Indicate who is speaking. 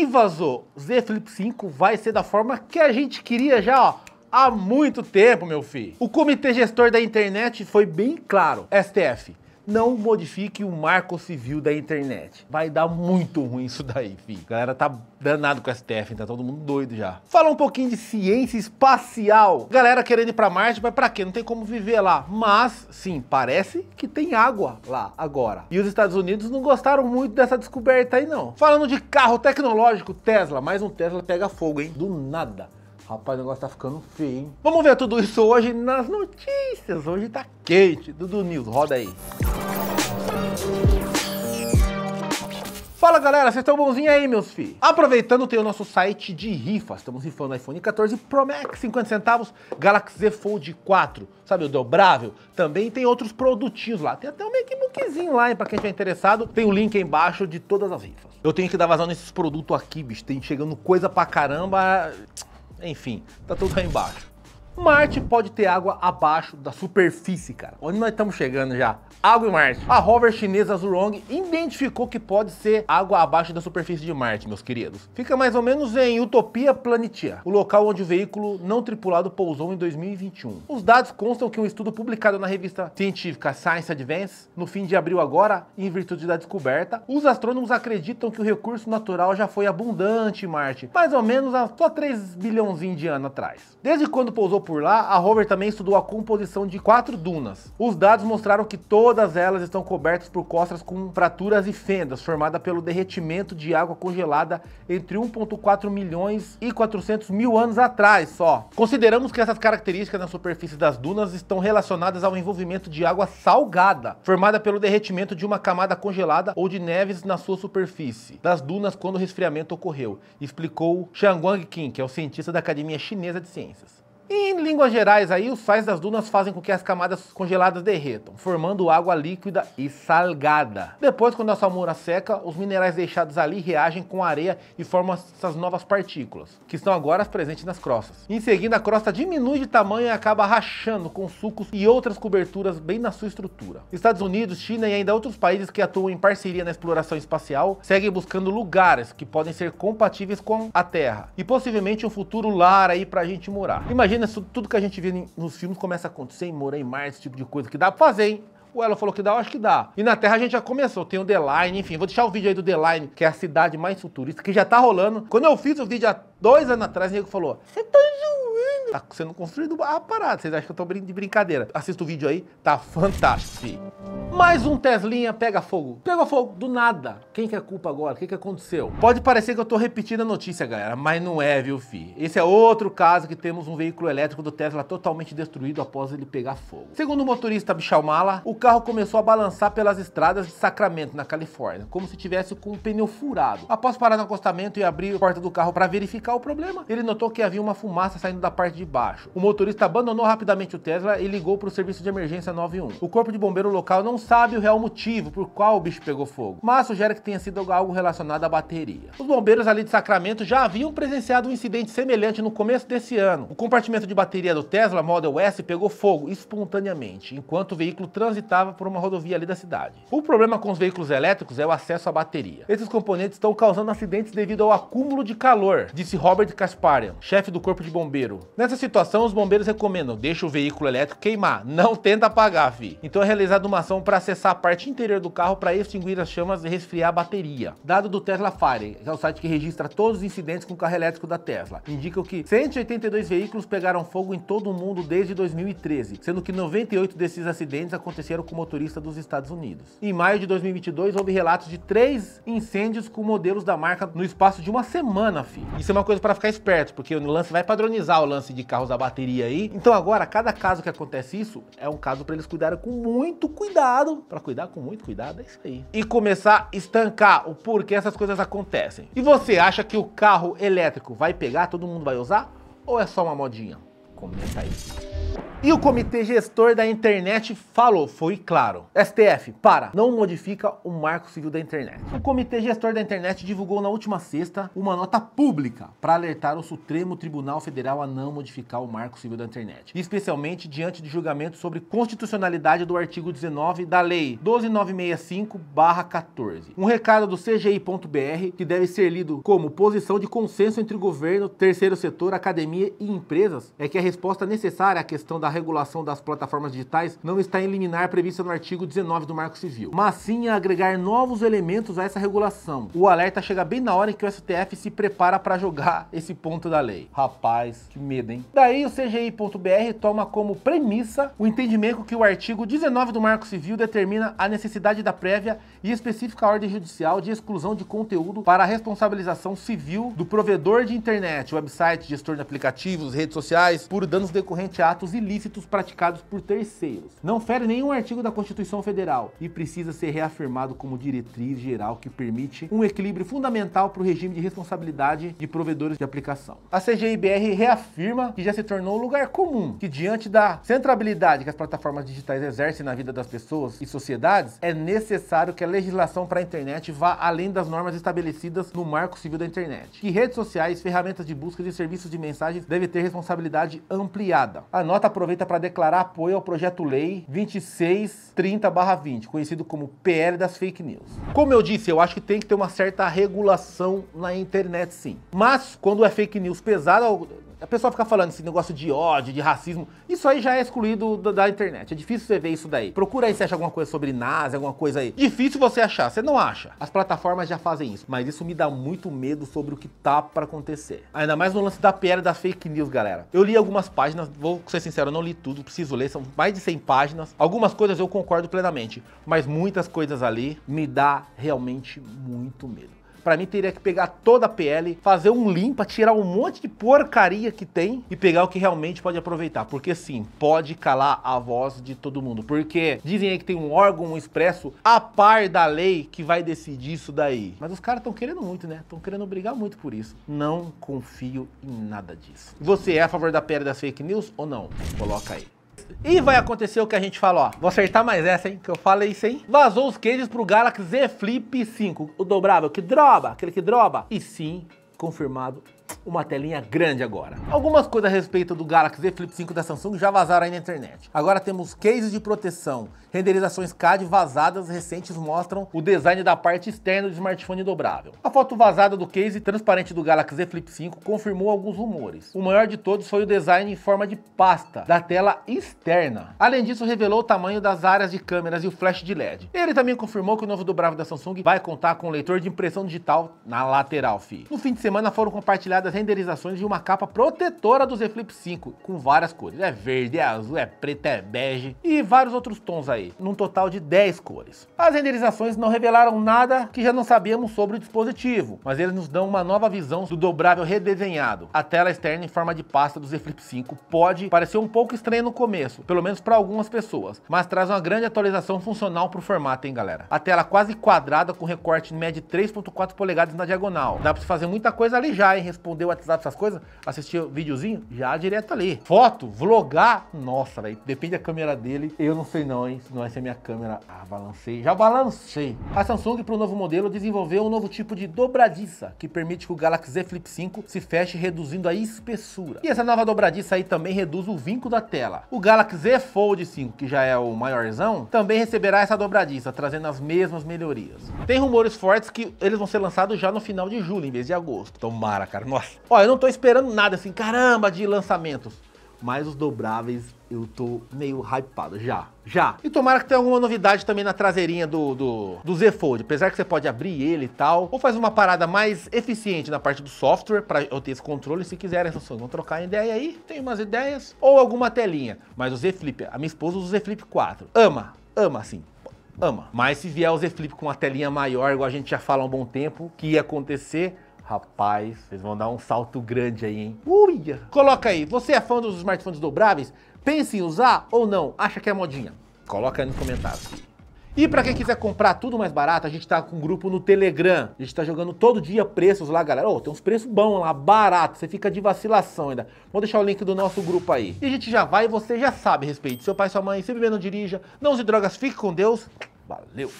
Speaker 1: E vazou. Z Flip 5 vai ser da forma que a gente queria já, ó, há muito tempo, meu filho. O comitê gestor da internet foi bem claro. STF, não modifique o marco civil da internet. Vai dar muito ruim isso daí, filho. A galera tá danado com o STF, tá todo mundo doido já. Fala um pouquinho de ciência espacial. Galera querendo ir pra Marte, mas pra quê? Não tem como viver lá. Mas, sim, parece que tem água lá agora. E os Estados Unidos não gostaram muito dessa descoberta aí, não. Falando de carro tecnológico, Tesla. Mais um Tesla pega fogo, hein? Do nada. Rapaz, o negócio tá ficando feio, hein? Vamos ver tudo isso hoje nas notícias. Hoje tá quente. Dudu News, roda aí. Fala galera, vocês estão bonzinhos aí, meus filhos? Aproveitando, tem o nosso site de rifas. Estamos rifando iPhone 14 Pro Max, 50 centavos, Galaxy Z Fold 4, sabe, o dobrável. Também tem outros produtinhos lá. Tem até um MacBookzinho lá, hein, pra quem estiver interessado. Tem o link aí embaixo de todas as rifas. Eu tenho que dar vazão nesses produtos aqui, bicho. Tem chegando coisa pra caramba. Enfim, tá tudo aí embaixo. Marte pode ter água abaixo da superfície, cara. Onde nós estamos chegando já? Água em Marte. A rover chinesa Zhurong identificou que pode ser água abaixo da superfície de Marte, meus queridos. Fica mais ou menos em Utopia Planitia, o local onde o veículo não tripulado pousou em 2021. Os dados constam que um estudo publicado na revista científica Science Advance, no fim de abril agora, em virtude da descoberta, os astrônomos acreditam que o recurso natural já foi abundante em Marte, mais ou menos há só 3 bilhões de anos atrás. Desde quando pousou por lá, a rover também estudou a composição de quatro dunas. Os dados mostraram que todas elas estão cobertas por costas com fraturas e fendas, formada pelo derretimento de água congelada entre 1.4 milhões e 400 mil anos atrás só. Consideramos que essas características na superfície das dunas estão relacionadas ao envolvimento de água salgada, formada pelo derretimento de uma camada congelada ou de neves na sua superfície das dunas quando o resfriamento ocorreu, explicou Xiangguang Qin, que é o cientista da Academia Chinesa de Ciências. E, em línguas gerais, aí, os sais das dunas fazem com que as camadas congeladas derretam, formando água líquida e salgada. Depois, quando a salmoura seca, os minerais deixados ali reagem com a areia e formam essas novas partículas, que estão agora presentes nas crostas. Em seguida, a crosta diminui de tamanho e acaba rachando com sucos e outras coberturas bem na sua estrutura. Estados Unidos, China e ainda outros países que atuam em parceria na exploração espacial seguem buscando lugares que podem ser compatíveis com a Terra e possivelmente um futuro lar aí pra gente morar. Imagina Imagina se tudo que a gente vê nos filmes começa a acontecer em Moura, em Marte, esse tipo de coisa que dá pra fazer, hein? O Ela falou que dá, eu acho que dá. E na Terra a gente já começou, tem o The Line, enfim. Vou deixar o vídeo aí do The Line, que é a cidade mais futurista, que já tá rolando. Quando eu fiz o vídeo há dois anos atrás, o nego falou: Você tá Tá sendo construído a parada. Vocês acham que eu tô de brincadeira? Assista o vídeo aí, tá fantástico. Mais um Teslinha pega fogo. Pegou fogo, do nada. Quem que é culpa agora? O que que aconteceu? Pode parecer que eu tô repetindo a notícia, galera, mas não é, viu, fi? Esse é outro caso que temos um veículo elétrico do Tesla totalmente destruído após ele pegar fogo. Segundo o motorista Michel Mala, o carro começou a balançar pelas estradas de Sacramento, na Califórnia, como se tivesse com um pneu furado. Após parar no acostamento e abrir a porta do carro para verificar o problema, ele notou que havia uma fumaça saindo da parte de de baixo. O motorista abandonou rapidamente o Tesla e ligou para o serviço de emergência 91. O corpo de bombeiro local não sabe o real motivo por qual o bicho pegou fogo, mas sugere que tenha sido algo relacionado à bateria. Os bombeiros ali de Sacramento já haviam presenciado um incidente semelhante no começo desse ano. O compartimento de bateria do Tesla Model S pegou fogo espontaneamente enquanto o veículo transitava por uma rodovia ali da cidade. O problema com os veículos elétricos é o acesso à bateria. Esses componentes estão causando acidentes devido ao acúmulo de calor, disse Robert Kasparian, chefe do corpo de bombeiro. Nessa situação, os bombeiros recomendam, deixa o veículo elétrico queimar, não tenta apagar, fi. Então é realizada uma ação para acessar a parte interior do carro para extinguir as chamas e resfriar a bateria. Dado do Tesla Fire, que é o site que registra todos os incidentes com o carro elétrico da Tesla, indicam que 182 veículos pegaram fogo em todo o mundo desde 2013, sendo que 98 desses acidentes aconteceram com motorista dos Estados Unidos. Em maio de 2022, houve relatos de três incêndios com modelos da marca no espaço de uma semana, fi. Isso é uma coisa para ficar esperto, porque o lance vai padronizar o lance de carros da bateria aí. Então agora, cada caso que acontece isso, é um caso para eles cuidarem com muito cuidado. Para cuidar com muito cuidado, é isso aí. E começar a estancar o porquê essas coisas acontecem. E você acha que o carro elétrico vai pegar, todo mundo vai usar? Ou é só uma modinha? Comenta aí. E o comitê gestor da internet falou, foi claro. STF, para, não modifica o marco civil da internet. O comitê gestor da internet divulgou na última sexta uma nota pública para alertar o Supremo Tribunal Federal a não modificar o marco civil da internet, especialmente diante de julgamento sobre constitucionalidade do artigo 19 da Lei 12965-14. Um recado do CGI.br que deve ser lido como posição de consenso entre o governo, terceiro setor, academia e empresas é que a resposta necessária à questão questão da regulação das plataformas digitais não está em liminar prevista no artigo 19 do Marco Civil, mas sim a agregar novos elementos a essa regulação. O alerta chega bem na hora em que o STF se prepara para jogar esse ponto da lei. Rapaz, que medo, hein? Daí o CGI.br toma como premissa o entendimento que o artigo 19 do Marco Civil determina a necessidade da prévia e específica ordem judicial de exclusão de conteúdo para a responsabilização civil do provedor de internet, website, gestor de aplicativos, redes sociais, por danos decorrentes a atos ilícitos praticados por terceiros. Não fere nenhum artigo da Constituição Federal e precisa ser reafirmado como diretriz geral que permite um equilíbrio fundamental para o regime de responsabilidade de provedores de aplicação. A CGIBR reafirma que já se tornou um lugar comum que, diante da centrabilidade que as plataformas digitais exercem na vida das pessoas e sociedades, é necessário que a legislação para a internet vá além das normas estabelecidas no Marco Civil da Internet, que redes sociais, ferramentas de busca e serviços de mensagens devem ter responsabilidade ampliada. A nota aproveita para declarar apoio ao projeto Lei 2630-20, conhecido como PL das Fake News. Como eu disse, eu acho que tem que ter uma certa regulação na internet, sim. Mas quando é fake news pesada, a pessoa fica falando esse negócio de ódio, de racismo, isso aí já é excluído da, da, internet. É difícil você ver isso daí. Procura aí se acha alguma coisa sobre NASA, alguma coisa aí. Difícil você achar, você não acha. As plataformas já fazem isso, mas isso me dá muito medo sobre o que tá para acontecer. Ainda mais no lance da piada das fake news, galera. Eu li algumas páginas, vou ser sincero, eu não li tudo, preciso ler, são mais de 100 páginas. Algumas coisas eu concordo plenamente, mas muitas coisas ali me dá realmente muito medo. Para mim teria que pegar toda a PL, fazer um limpa, tirar um monte de porcaria que tem e pegar o que realmente pode aproveitar. Porque sim, pode calar a voz de todo mundo. Porque dizem aí que tem um órgão expresso a par da lei que vai decidir isso daí. Mas os caras estão querendo muito, né? Estão querendo brigar muito por isso. Não confio em nada disso. Você é a favor da PL das fake news ou não? Coloca aí. E vai acontecer o que a gente falou, ó. Vou acertar mais essa, hein? Que eu falei isso, hein? Vazou os queijos pro Galaxy Z Flip 5. O dobrável que droba, aquele que droba. E sim, confirmado uma telinha grande agora. Algumas coisas a respeito do Galaxy Z Flip 5 da Samsung já vazaram aí na internet. Agora temos cases de proteção, renderizações CAD vazadas recentes mostram o design da parte externa do smartphone dobrável. A foto vazada do case transparente do Galaxy Z Flip 5 confirmou alguns rumores. O maior de todos foi o design em forma de pasta da tela externa. Além disso, revelou o tamanho das áreas de câmeras e o flash de LED. Ele também confirmou que o novo dobrável da Samsung vai contar com leitor de impressão digital na lateral. Fi. No fim de semana foram compartilhados as renderizações de uma capa protetora do Z Flip 5, com várias cores. É verde, é azul, é preto, é bege e vários outros tons aí, num total de 10 cores. As renderizações não revelaram nada que já não sabíamos sobre o dispositivo, mas eles nos dão uma nova visão do dobrável redesenhado. A tela externa em forma de pasta do Z Flip 5 pode parecer um pouco estranha no começo, pelo menos para algumas pessoas, mas traz uma grande atualização funcional para o formato, hein galera. A tela quase quadrada com recorte em média 3.4 polegadas na diagonal. Dá para fazer muita coisa ali já, hein, responder WhatsApp, essas coisas, assistir videozinho, já direto ali. Foto, vlogar, nossa, velho, depende da câmera dele. Eu não sei não, hein, se não vai é ser minha câmera. Ah, balancei, já balancei. A Samsung, para o novo modelo, desenvolveu um novo tipo de dobradiça, que permite que o Galaxy Z Flip 5 se feche, reduzindo a espessura. E essa nova dobradiça aí também reduz o vinco da tela. O Galaxy Z Fold 5, que já é o maiorzão, também receberá essa dobradiça, trazendo as mesmas melhorias. Tem rumores fortes que eles vão ser lançados já no final de julho, em vez de agosto. Tomara, cara memória. Ó, eu não tô esperando nada assim, caramba, de lançamentos. Mas os dobráveis eu tô meio hypado, já, já. E tomara que tenha alguma novidade também na traseirinha do, do, do Z Fold, apesar que você pode abrir ele e tal, ou faz uma parada mais eficiente na parte do software, para eu ter esse controle, se quiserem, vocês vão trocar ideia aí, tem umas ideias, ou alguma telinha. Mas o Z Flip, a minha esposa usa o Z Flip 4, ama, ama assim, ama. Mas se vier o Z Flip com uma telinha maior, igual a gente já fala há um bom tempo, que ia acontecer, Rapaz, vocês vão dar um salto grande aí, hein? Uia! Coloca aí, você é fã dos smartphones dobráveis? Pensa em usar ou não? Acha que é modinha? Coloca aí nos comentários. E para quem quiser comprar tudo mais barato, a gente tá com um grupo no Telegram. A gente tá jogando todo dia preços lá, galera. Ô, oh, tem uns preços bons lá, barato, você fica de vacilação ainda. Vou deixar o link do nosso grupo aí. E a gente já vai, você já sabe, respeito. seu pai, sua mãe, se beber não dirija, não use drogas, fique com Deus. Valeu!